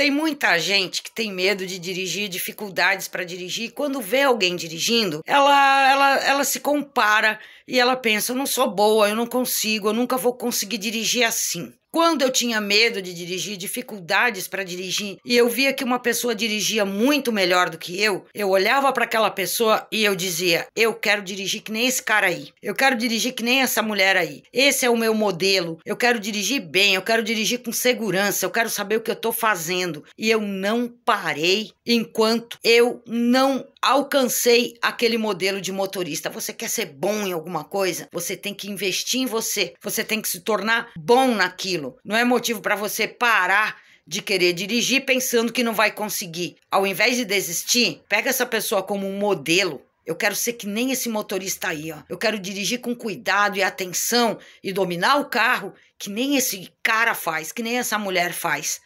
Tem muita gente que tem medo de dirigir, dificuldades para dirigir. Quando vê alguém dirigindo, ela, ela, ela se compara e ela pensa: eu não sou boa, eu não consigo, eu nunca vou conseguir dirigir assim. Quando eu tinha medo de dirigir, dificuldades para dirigir, e eu via que uma pessoa dirigia muito melhor do que eu, eu olhava para aquela pessoa e eu dizia: Eu quero dirigir que nem esse cara aí. Eu quero dirigir que nem essa mulher aí. Esse é o meu modelo. Eu quero dirigir bem, eu quero dirigir com segurança, eu quero saber o que eu estou fazendo. E eu não parei enquanto eu não alcancei aquele modelo de motorista. Você quer ser bom em alguma coisa? Você tem que investir em você. Você tem que se tornar bom naquilo. Não é motivo para você parar de querer dirigir pensando que não vai conseguir. Ao invés de desistir, pega essa pessoa como um modelo eu quero ser que nem esse motorista aí, ó. Eu quero dirigir com cuidado e atenção e dominar o carro que nem esse cara faz, que nem essa mulher faz.